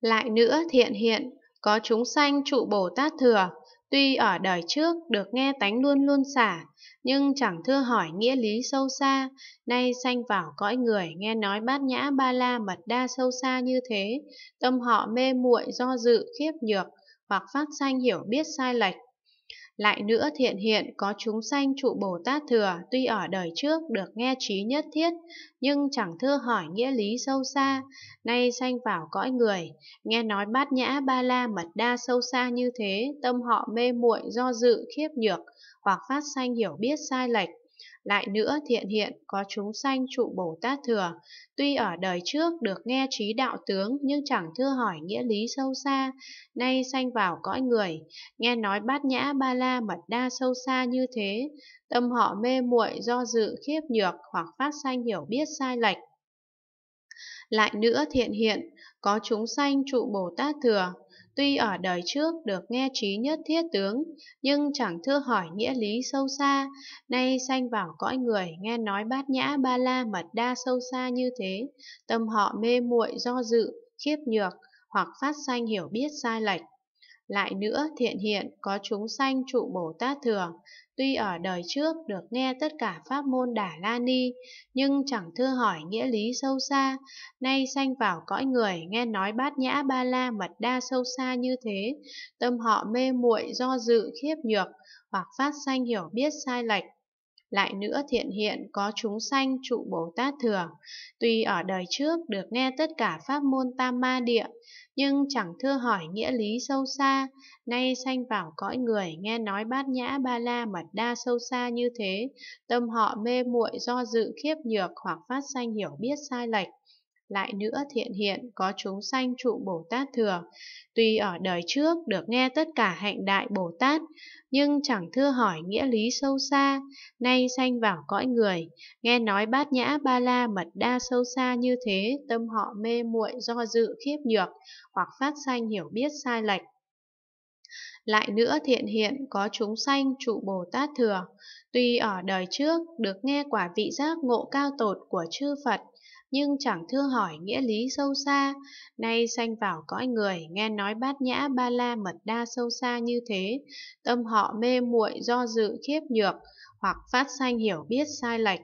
Lại nữa thiện hiện, có chúng sanh trụ Bồ Tát Thừa, tuy ở đời trước được nghe tánh luôn luôn xả, nhưng chẳng thưa hỏi nghĩa lý sâu xa, nay sanh vào cõi người nghe nói bát nhã ba la mật đa sâu xa như thế, tâm họ mê muội do dự khiếp nhược, hoặc phát sanh hiểu biết sai lệch, lại nữa thiện hiện có chúng sanh trụ Bồ Tát Thừa tuy ở đời trước được nghe trí nhất thiết, nhưng chẳng thưa hỏi nghĩa lý sâu xa, nay sanh vào cõi người, nghe nói bát nhã ba la mật đa sâu xa như thế, tâm họ mê muội do dự khiếp nhược, hoặc phát sanh hiểu biết sai lệch, lại nữa thiện hiện có chúng sanh trụ Bồ Tát Thừa, tuy ở đời trước được nghe trí đạo tướng nhưng chẳng thưa hỏi nghĩa lý sâu xa, nay sanh vào cõi người, nghe nói bát nhã ba la mật đa sâu xa như thế, tâm họ mê muội do dự khiếp nhược hoặc phát sanh hiểu biết sai lệch. Lại nữa thiện hiện, có chúng sanh trụ Bồ Tát Thừa, Tuy ở đời trước được nghe trí nhất thiết tướng, nhưng chẳng thưa hỏi nghĩa lý sâu xa, nay sanh vào cõi người nghe nói bát nhã ba la mật đa sâu xa như thế, tâm họ mê muội do dự, khiếp nhược, hoặc phát sanh hiểu biết sai lệch. Lại nữa, thiện hiện có chúng sanh trụ Bồ Tát thường, tuy ở đời trước được nghe tất cả pháp môn Đà La Ni, nhưng chẳng thưa hỏi nghĩa lý sâu xa, nay sanh vào cõi người nghe nói bát nhã ba la mật đa sâu xa như thế, tâm họ mê muội do dự khiếp nhược, hoặc phát sanh hiểu biết sai lệch, lại nữa thiện hiện có chúng sanh trụ Bồ Tát thường. Tuy ở đời trước được nghe tất cả pháp môn tam ma địa, nhưng chẳng thưa hỏi nghĩa lý sâu xa, nay sanh vào cõi người nghe nói bát nhã ba la mật đa sâu xa như thế, tâm họ mê muội do dự khiếp nhược hoặc phát sanh hiểu biết sai lệch lại nữa thiện hiện có chúng sanh trụ Bồ Tát thừa. Tuy ở đời trước được nghe tất cả hạnh đại Bồ Tát, nhưng chẳng thưa hỏi nghĩa lý sâu xa, nay sanh vào cõi người, nghe nói bát nhã ba la mật đa sâu xa như thế, tâm họ mê muội do dự khiếp nhược, hoặc phát sanh hiểu biết sai lệch, lại nữa thiện hiện có chúng sanh trụ Bồ Tát thừa, tuy ở đời trước được nghe quả vị giác ngộ cao tột của chư Phật, nhưng chẳng thưa hỏi nghĩa lý sâu xa, nay sanh vào cõi người nghe nói bát nhã ba la mật đa sâu xa như thế, tâm họ mê muội do dự khiếp nhược, hoặc phát sanh hiểu biết sai lệch,